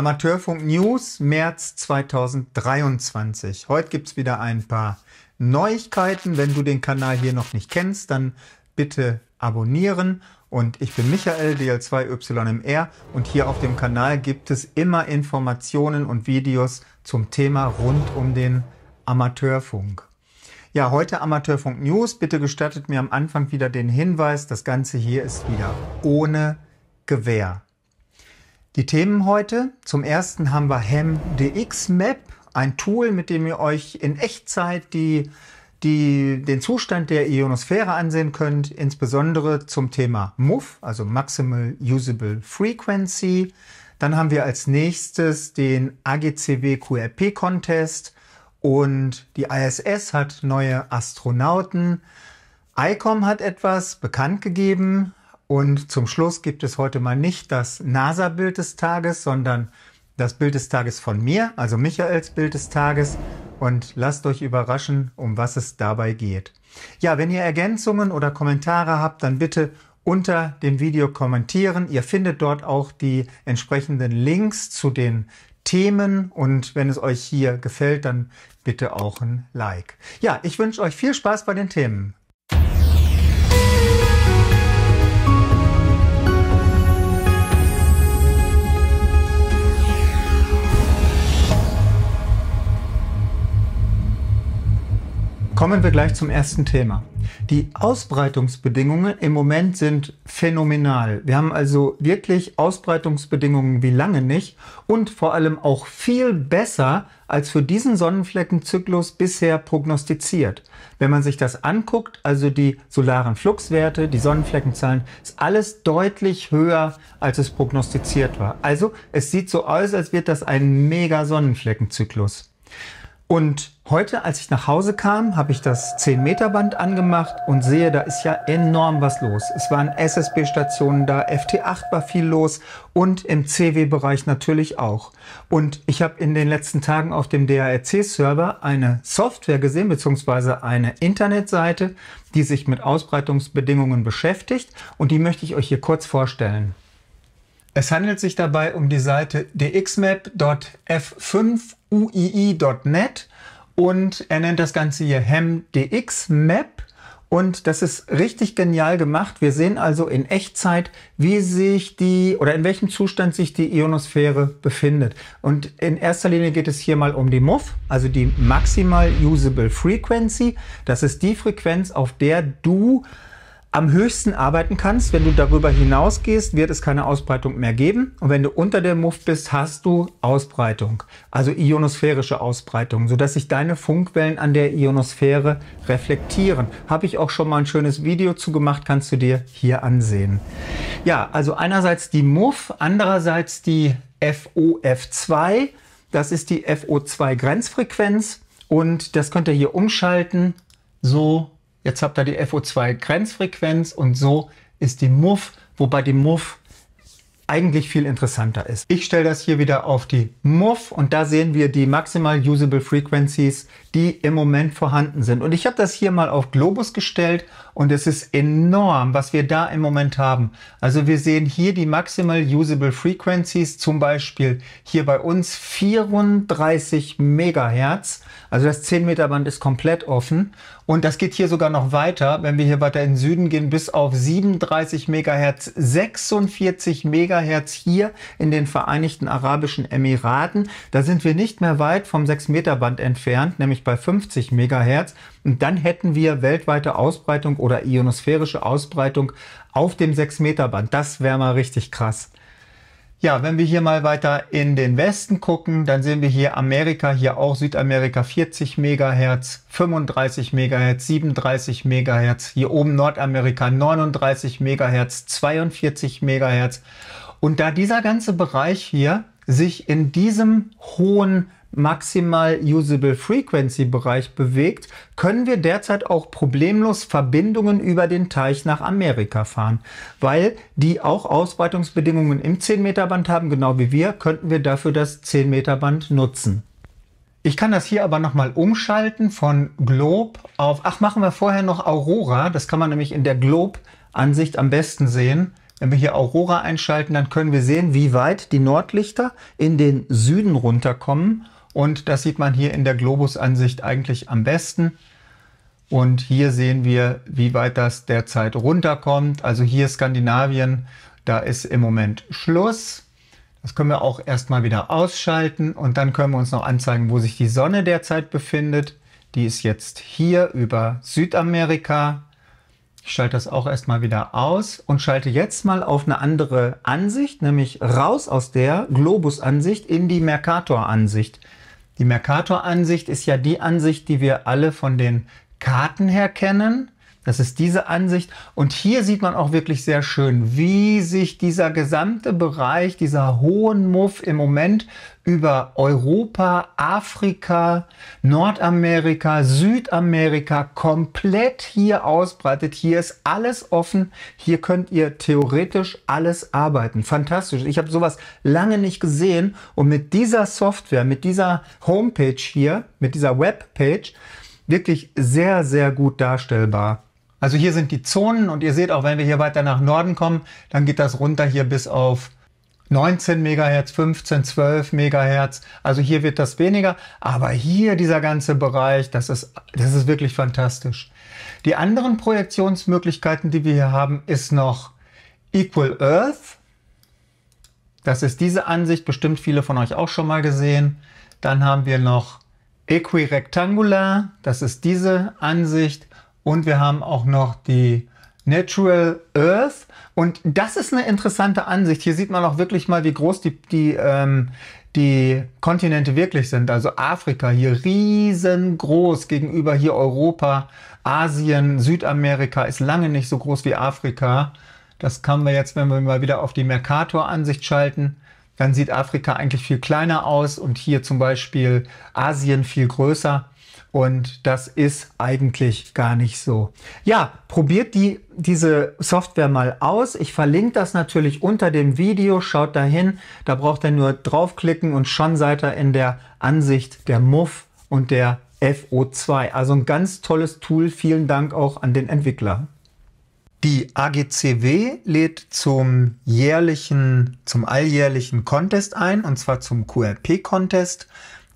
Amateurfunk News, März 2023. Heute gibt es wieder ein paar Neuigkeiten. Wenn du den Kanal hier noch nicht kennst, dann bitte abonnieren. Und ich bin Michael, DL2YMR und hier auf dem Kanal gibt es immer Informationen und Videos zum Thema rund um den Amateurfunk. Ja, heute Amateurfunk News. Bitte gestattet mir am Anfang wieder den Hinweis, das Ganze hier ist wieder ohne Gewehr. Die Themen heute. Zum ersten haben wir HemDX Map, ein Tool, mit dem ihr euch in Echtzeit die, die, den Zustand der Ionosphäre ansehen könnt, insbesondere zum Thema MUF, also Maximal Usable Frequency. Dann haben wir als nächstes den AGCW QRP Contest und die ISS hat neue Astronauten. ICOM hat etwas bekannt gegeben, und zum Schluss gibt es heute mal nicht das NASA-Bild des Tages, sondern das Bild des Tages von mir, also Michaels Bild des Tages. Und lasst euch überraschen, um was es dabei geht. Ja, wenn ihr Ergänzungen oder Kommentare habt, dann bitte unter dem Video kommentieren. Ihr findet dort auch die entsprechenden Links zu den Themen und wenn es euch hier gefällt, dann bitte auch ein Like. Ja, ich wünsche euch viel Spaß bei den Themen. Kommen wir gleich zum ersten Thema. Die Ausbreitungsbedingungen im Moment sind phänomenal. Wir haben also wirklich Ausbreitungsbedingungen wie lange nicht und vor allem auch viel besser als für diesen Sonnenfleckenzyklus bisher prognostiziert. Wenn man sich das anguckt, also die solaren Fluxwerte, die Sonnenfleckenzahlen, ist alles deutlich höher, als es prognostiziert war. Also es sieht so aus, als wird das ein mega Sonnenfleckenzyklus. Und heute, als ich nach Hause kam, habe ich das 10-Meter-Band angemacht und sehe, da ist ja enorm was los. Es waren SSB-Stationen da, FT8 war viel los und im CW-Bereich natürlich auch. Und ich habe in den letzten Tagen auf dem DARC-Server eine Software gesehen, beziehungsweise eine Internetseite, die sich mit Ausbreitungsbedingungen beschäftigt und die möchte ich euch hier kurz vorstellen. Es handelt sich dabei um die Seite dxmap.f5uii.net und er nennt das Ganze hier hemdxmap. Und das ist richtig genial gemacht. Wir sehen also in Echtzeit, wie sich die oder in welchem Zustand sich die Ionosphäre befindet. Und in erster Linie geht es hier mal um die MUF, also die Maximal Usable Frequency. Das ist die Frequenz, auf der du am höchsten arbeiten kannst. Wenn du darüber hinausgehst, wird es keine Ausbreitung mehr geben. Und wenn du unter der Muff bist, hast du Ausbreitung, also ionosphärische Ausbreitung, sodass sich deine Funkwellen an der Ionosphäre reflektieren. Habe ich auch schon mal ein schönes Video zu gemacht, kannst du dir hier ansehen. Ja, also einerseits die Muff, andererseits die FOF2. Das ist die FO2-Grenzfrequenz. Und das könnt ihr hier umschalten, so Jetzt habt ihr die FO2-Grenzfrequenz und so ist die Muff, wobei die Muff eigentlich viel interessanter ist. Ich stelle das hier wieder auf die Muff und da sehen wir die maximal usable frequencies, die im Moment vorhanden sind. Und ich habe das hier mal auf Globus gestellt und es ist enorm, was wir da im Moment haben. Also wir sehen hier die maximal usable frequencies, zum Beispiel hier bei uns 34 Megahertz. Also das 10 Meter Band ist komplett offen und das geht hier sogar noch weiter, wenn wir hier weiter in den Süden gehen, bis auf 37 Megahertz, 46 Megahertz hier in den Vereinigten Arabischen Emiraten. Da sind wir nicht mehr weit vom 6-Meter-Band entfernt, nämlich bei 50 Megahertz. Und dann hätten wir weltweite Ausbreitung oder ionosphärische Ausbreitung auf dem 6-Meter-Band. Das wäre mal richtig krass. Ja, wenn wir hier mal weiter in den Westen gucken, dann sehen wir hier Amerika, hier auch Südamerika 40 Megahertz, 35 Megahertz, 37 Megahertz, hier oben Nordamerika 39 Megahertz, 42 Megahertz. Und da dieser ganze Bereich hier sich in diesem hohen maximal usable frequency Bereich bewegt, können wir derzeit auch problemlos Verbindungen über den Teich nach Amerika fahren, weil die auch Ausbreitungsbedingungen im 10 Meter Band haben, genau wie wir, könnten wir dafür das 10 Meter Band nutzen. Ich kann das hier aber nochmal umschalten von Globe auf, ach machen wir vorher noch Aurora, das kann man nämlich in der Globe Ansicht am besten sehen. Wenn wir hier Aurora einschalten, dann können wir sehen, wie weit die Nordlichter in den Süden runterkommen und das sieht man hier in der Globus-Ansicht eigentlich am besten. Und hier sehen wir, wie weit das derzeit runterkommt. Also hier Skandinavien, da ist im Moment Schluss. Das können wir auch erstmal wieder ausschalten und dann können wir uns noch anzeigen, wo sich die Sonne derzeit befindet. Die ist jetzt hier über Südamerika. Ich schalte das auch erstmal wieder aus und schalte jetzt mal auf eine andere Ansicht, nämlich raus aus der Globus-Ansicht in die Mercator-Ansicht. Die Mercator-Ansicht ist ja die Ansicht, die wir alle von den Karten her kennen. Das ist diese Ansicht. Und hier sieht man auch wirklich sehr schön, wie sich dieser gesamte Bereich, dieser hohen Muff im Moment über Europa, Afrika, Nordamerika, Südamerika komplett hier ausbreitet. Hier ist alles offen. Hier könnt ihr theoretisch alles arbeiten. Fantastisch. Ich habe sowas lange nicht gesehen. Und mit dieser Software, mit dieser Homepage hier, mit dieser Webpage, wirklich sehr, sehr gut darstellbar. Also hier sind die Zonen und ihr seht auch, wenn wir hier weiter nach Norden kommen, dann geht das runter hier bis auf 19 Megahertz, 15, 12 Megahertz. Also hier wird das weniger, aber hier dieser ganze Bereich, das ist, das ist wirklich fantastisch. Die anderen Projektionsmöglichkeiten, die wir hier haben, ist noch Equal Earth. Das ist diese Ansicht, bestimmt viele von euch auch schon mal gesehen. Dann haben wir noch Equirectangular, das ist diese Ansicht. Und wir haben auch noch die Natural Earth. Und das ist eine interessante Ansicht. Hier sieht man auch wirklich mal, wie groß die, die, ähm, die Kontinente wirklich sind. Also Afrika hier riesengroß gegenüber hier Europa, Asien, Südamerika ist lange nicht so groß wie Afrika. Das kann man jetzt, wenn wir mal wieder auf die Mercator-Ansicht schalten, dann sieht Afrika eigentlich viel kleiner aus und hier zum Beispiel Asien viel größer. Und das ist eigentlich gar nicht so. Ja, probiert die, diese Software mal aus. Ich verlinke das natürlich unter dem Video. Schaut dahin. Da braucht ihr nur draufklicken und schon seid ihr in der Ansicht der Muff und der FO2. Also ein ganz tolles Tool. Vielen Dank auch an den Entwickler. Die AGCW lädt zum jährlichen, zum alljährlichen Contest ein, und zwar zum QRP-Contest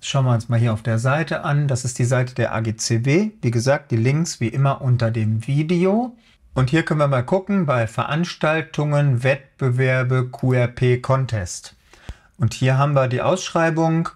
schauen wir uns mal hier auf der Seite an. Das ist die Seite der AGCW. Wie gesagt, die Links wie immer unter dem Video. Und hier können wir mal gucken bei Veranstaltungen, Wettbewerbe, QRP Contest. Und hier haben wir die Ausschreibung.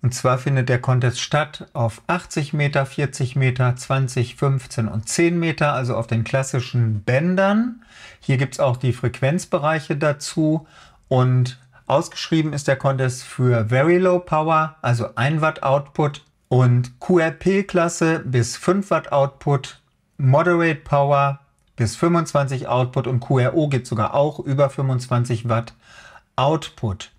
Und zwar findet der Contest statt auf 80 Meter, 40 Meter, 20, 15 und 10 Meter, also auf den klassischen Bändern. Hier gibt es auch die Frequenzbereiche dazu und Ausgeschrieben ist der Contest für Very Low Power, also 1 Watt Output und QRP-Klasse bis 5 Watt Output, Moderate Power bis 25 Output und QRO geht sogar auch über 25 Watt Output.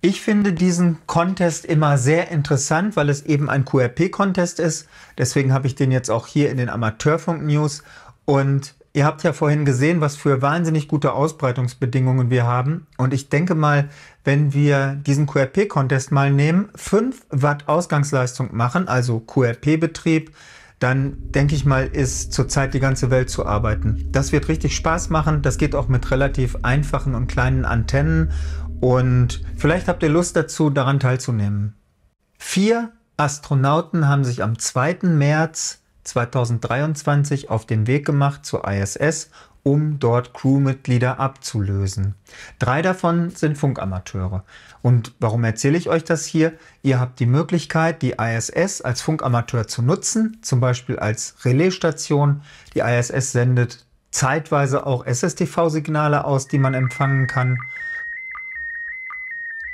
Ich finde diesen Contest immer sehr interessant, weil es eben ein QRP-Contest ist. Deswegen habe ich den jetzt auch hier in den Amateurfunk-News. Und ihr habt ja vorhin gesehen, was für wahnsinnig gute Ausbreitungsbedingungen wir haben. Und ich denke mal, wenn wir diesen QRP-Contest mal nehmen, 5 Watt Ausgangsleistung machen, also QRP-Betrieb, dann denke ich mal, ist zurzeit die ganze Welt zu arbeiten. Das wird richtig Spaß machen. Das geht auch mit relativ einfachen und kleinen Antennen. Und vielleicht habt ihr Lust dazu, daran teilzunehmen. Vier Astronauten haben sich am 2. März 2023 auf den Weg gemacht zur ISS, um dort Crewmitglieder abzulösen. Drei davon sind Funkamateure. Und warum erzähle ich euch das hier? Ihr habt die Möglichkeit, die ISS als Funkamateur zu nutzen, zum Beispiel als Relaisstation. Die ISS sendet zeitweise auch SSTV-Signale aus, die man empfangen kann.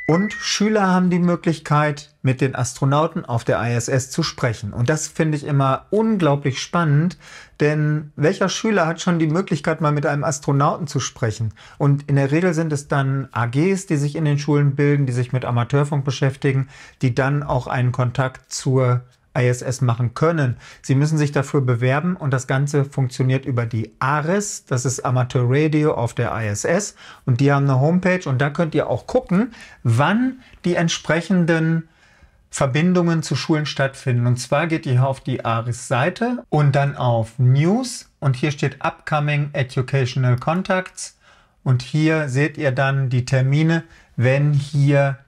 Und Schüler haben die Möglichkeit, mit den Astronauten auf der ISS zu sprechen. Und das finde ich immer unglaublich spannend, denn welcher Schüler hat schon die Möglichkeit, mal mit einem Astronauten zu sprechen? Und in der Regel sind es dann AGs, die sich in den Schulen bilden, die sich mit Amateurfunk beschäftigen, die dann auch einen Kontakt zur ISS machen können. Sie müssen sich dafür bewerben und das Ganze funktioniert über die ARIS, das ist Amateur Radio auf der ISS und die haben eine Homepage und da könnt ihr auch gucken, wann die entsprechenden Verbindungen zu Schulen stattfinden. Und zwar geht ihr auf die ARIS-Seite und dann auf News und hier steht Upcoming Educational Contacts und hier seht ihr dann die Termine, wenn hier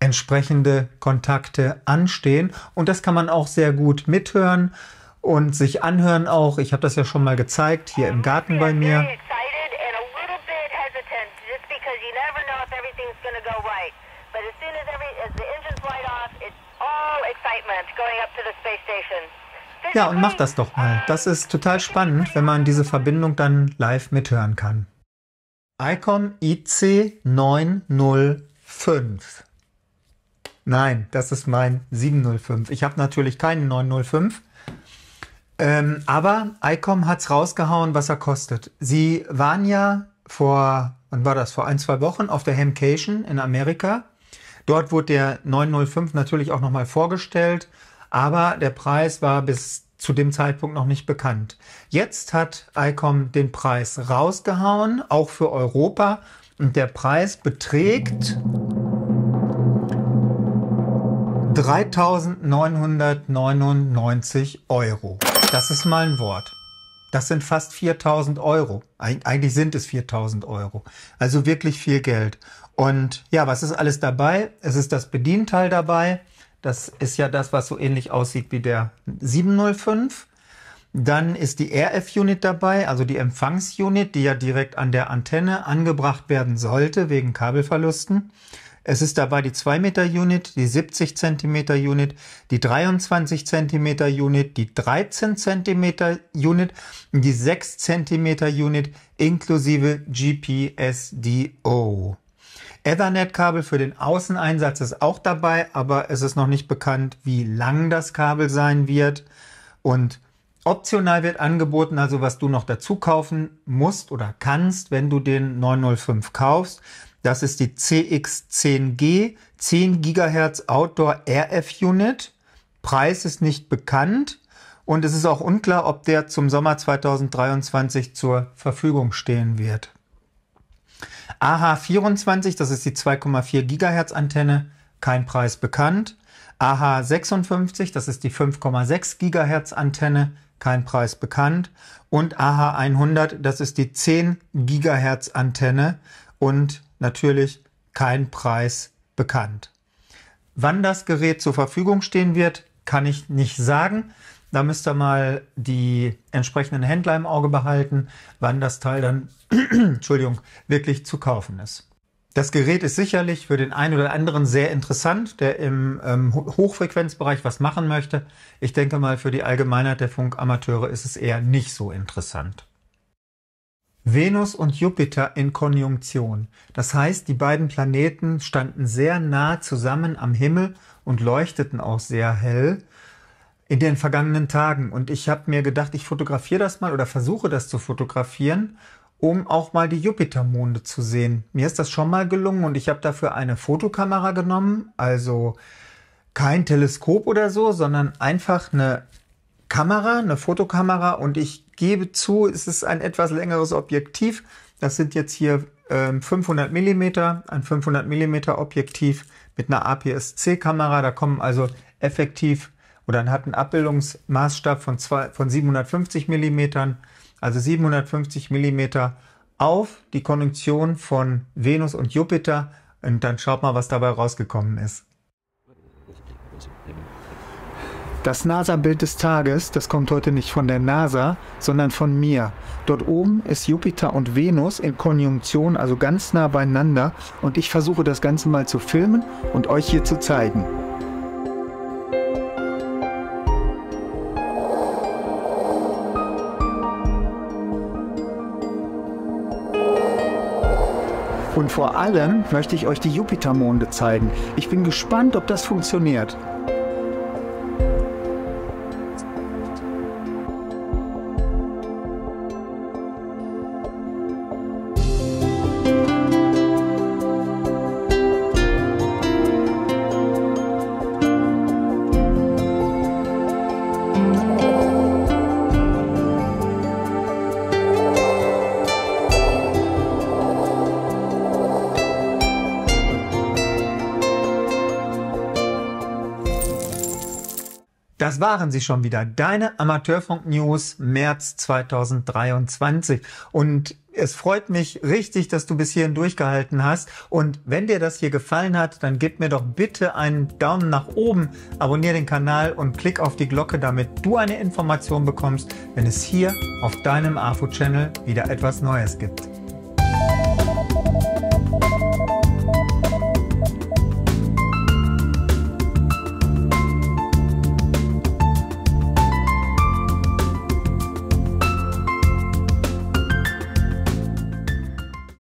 entsprechende Kontakte anstehen. Und das kann man auch sehr gut mithören und sich anhören auch. Ich habe das ja schon mal gezeigt hier im Garten bei mir. Ja, und mach das doch mal. Das ist total spannend, wenn man diese Verbindung dann live mithören kann. ICOM IC 905. Nein, das ist mein 705. Ich habe natürlich keinen 905. Ähm, aber ICOM hat es rausgehauen, was er kostet. Sie waren ja vor, wann war das? Vor ein, zwei Wochen auf der Hamcation in Amerika. Dort wurde der 905 natürlich auch nochmal vorgestellt, aber der Preis war bis zu dem Zeitpunkt noch nicht bekannt. Jetzt hat ICOM den Preis rausgehauen, auch für Europa. Und der Preis beträgt 3.999 Euro. Das ist mal ein Wort. Das sind fast 4000 Euro. Eig eigentlich sind es 4000 Euro. Also wirklich viel Geld. Und ja, was ist alles dabei? Es ist das Bedienteil dabei. Das ist ja das, was so ähnlich aussieht wie der 705. Dann ist die RF-Unit dabei, also die Empfangsunit, die ja direkt an der Antenne angebracht werden sollte wegen Kabelverlusten. Es ist dabei die 2 Meter Unit, die 70 Zentimeter Unit, die 23 Zentimeter Unit, die 13 Zentimeter Unit und die 6 Zentimeter Unit inklusive GPSDO. Ethernet-Kabel für den Außeneinsatz ist auch dabei, aber es ist noch nicht bekannt, wie lang das Kabel sein wird. Und optional wird angeboten, also was du noch dazu kaufen musst oder kannst, wenn du den 905 kaufst, das ist die CX10G, 10 GHz Outdoor RF Unit. Preis ist nicht bekannt und es ist auch unklar, ob der zum Sommer 2023 zur Verfügung stehen wird. AH24, das ist die 2,4 GHz Antenne, kein Preis bekannt. AH56, das ist die 5,6 GHz Antenne, kein Preis bekannt. Und AH100, das ist die 10 GHz Antenne und natürlich kein Preis bekannt. Wann das Gerät zur Verfügung stehen wird, kann ich nicht sagen. Da müsst ihr mal die entsprechenden Händler im Auge behalten, wann das Teil dann, Entschuldigung, wirklich zu kaufen ist. Das Gerät ist sicherlich für den einen oder anderen sehr interessant, der im ähm, Hochfrequenzbereich was machen möchte. Ich denke mal, für die Allgemeinheit der Funkamateure ist es eher nicht so interessant. Venus und Jupiter in Konjunktion. Das heißt, die beiden Planeten standen sehr nah zusammen am Himmel und leuchteten auch sehr hell in den vergangenen Tagen. Und ich habe mir gedacht, ich fotografiere das mal oder versuche das zu fotografieren, um auch mal die Jupitermonde zu sehen. Mir ist das schon mal gelungen und ich habe dafür eine Fotokamera genommen, also kein Teleskop oder so, sondern einfach eine Kamera, eine Fotokamera und ich gebe zu, es ist ein etwas längeres Objektiv. Das sind jetzt hier ähm, 500 Millimeter, ein 500 Millimeter Objektiv mit einer APS-C-Kamera. Da kommen also effektiv oder hat einen Abbildungsmaßstab von, zwei, von 750 Millimetern, also 750 Millimeter auf die Konjunktion von Venus und Jupiter. Und dann schaut mal, was dabei rausgekommen ist. Das NASA-Bild des Tages, das kommt heute nicht von der NASA, sondern von mir. Dort oben ist Jupiter und Venus in Konjunktion, also ganz nah beieinander. Und ich versuche das Ganze mal zu filmen und euch hier zu zeigen. Und vor allem möchte ich euch die Jupitermonde zeigen. Ich bin gespannt, ob das funktioniert. Das waren sie schon wieder, deine Amateurfunk-News März 2023. Und es freut mich richtig, dass du bis hierhin durchgehalten hast. Und wenn dir das hier gefallen hat, dann gib mir doch bitte einen Daumen nach oben, abonniere den Kanal und klick auf die Glocke, damit du eine Information bekommst, wenn es hier auf deinem afu channel wieder etwas Neues gibt.